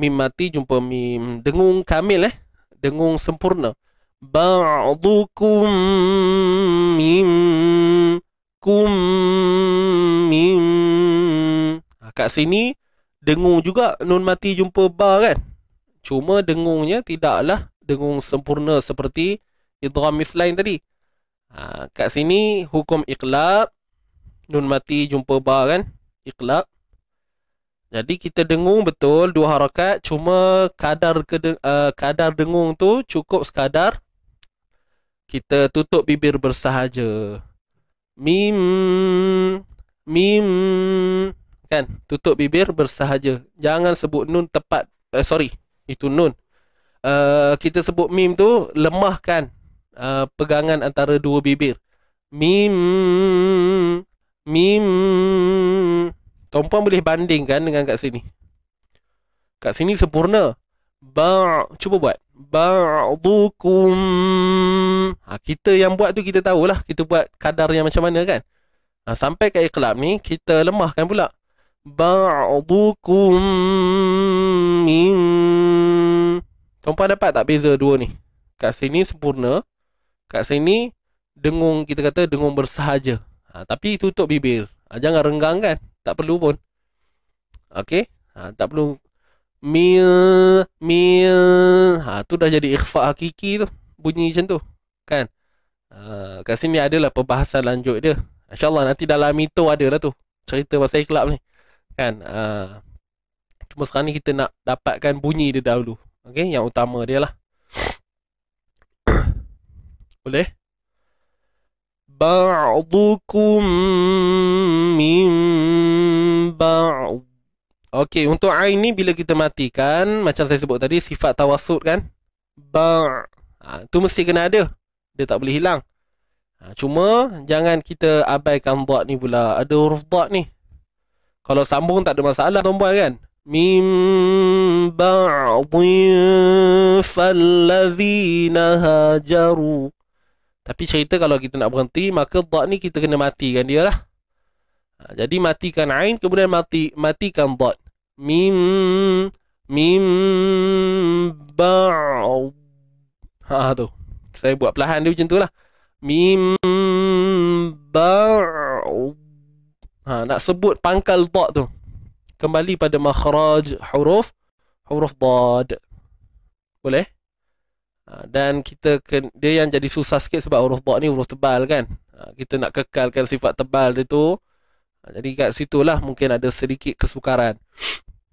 Mim mati jumpa mim dengung kamil eh. Dengung sempurna. Ba'dukum mim kum mim. Ha, kat sini dengung juga nun mati jumpa ba kan. Cuma dengungnya tidaklah dengung sempurna seperti idgham mislain tadi. Ha, kat sini hukum iqlab nun mati jumpa ba kan. Iqlab jadi kita dengung betul dua harakat cuma kadar kedeng, uh, eh, kadar dengung tu cukup sekadar kita tutup bibir bersahaja. Mim mim kan tutup bibir bersahaja. Jangan sebut nun tepat uh, sorry itu nun. Uh, kita sebut mim tu lemahkan uh, pegangan antara dua bibir. Mim mim Tuan-puan boleh bandingkan dengan kat sini Kat sini sempurna Ba Cuba buat Ba'dukum ha, Kita yang buat tu kita tahulah Kita buat kadar yang macam mana kan ha, Sampai kat ikhlab ni Kita lemahkan pula Ba'dukum Min Tuan-puan dapat tak beza dua ni Kat sini sempurna Kat sini Dengung kita kata Dengung bersahaja ha, Tapi tutup bibir ha, Jangan renggang kan tak perlu pun. okay? Ha, tak perlu mia mia. Ha tu dah jadi ikhfa hakiki tu. Bunyi macam tu. Kan? Uh, kat sini adalah perbahasan lanjut dia. InsyaAllah nanti dalam itu ada lah tu. Cerita pasal ikhlab ni. Kan? Uh, cuma sekarang ni kita nak dapatkan bunyi dia dahulu. Okay? Yang utama dia lah. Boleh? Ba'dukum min ba'd. Okey, untuk ain ni bila kita matikan, macam saya sebut tadi sifat tawasud kan? Ba'. Ha, tu mesti kena ada. Dia tak boleh hilang. Ha, cuma jangan kita abaikan dhad ni pula. Ada huruf dhad ni. Kalau sambung tak ada masalah tuan-tuan kan? Mim ba'dhin hajaru. Tapi cerita kalau kita nak berhenti, maka dhad ni kita kena matikan dia lah. Ha, jadi matikan ain kemudian mati matikan dot mim mim ba Ha tu. Saya buat perlahan dia macam tu lah Mim ba Ha nak sebut pangkal dot tu. Kembali pada makhraj huruf huruf dad. Boleh? Ha, dan kita ken, dia yang jadi susah sikit sebab huruf dad ni huruf tebal kan. Ha, kita nak kekalkan sifat tebal dia tu. Jadi kat situ lah mungkin ada sedikit kesukaran.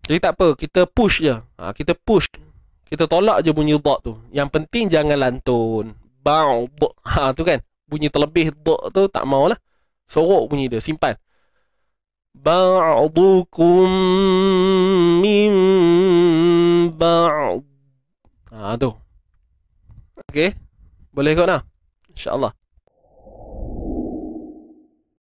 Jadi tak apa, kita push je. Ha, kita push. Kita tolak je bunyi dhak tu. Yang penting jangan lantun. Bau, dhak. Ha, tu kan. Bunyi terlebih dhak tu tak maulah. Sorok bunyi dia, simpan. Ba'dukum min ba'd. Ha, tu. Okay. Boleh kot lah. InsyaAllah.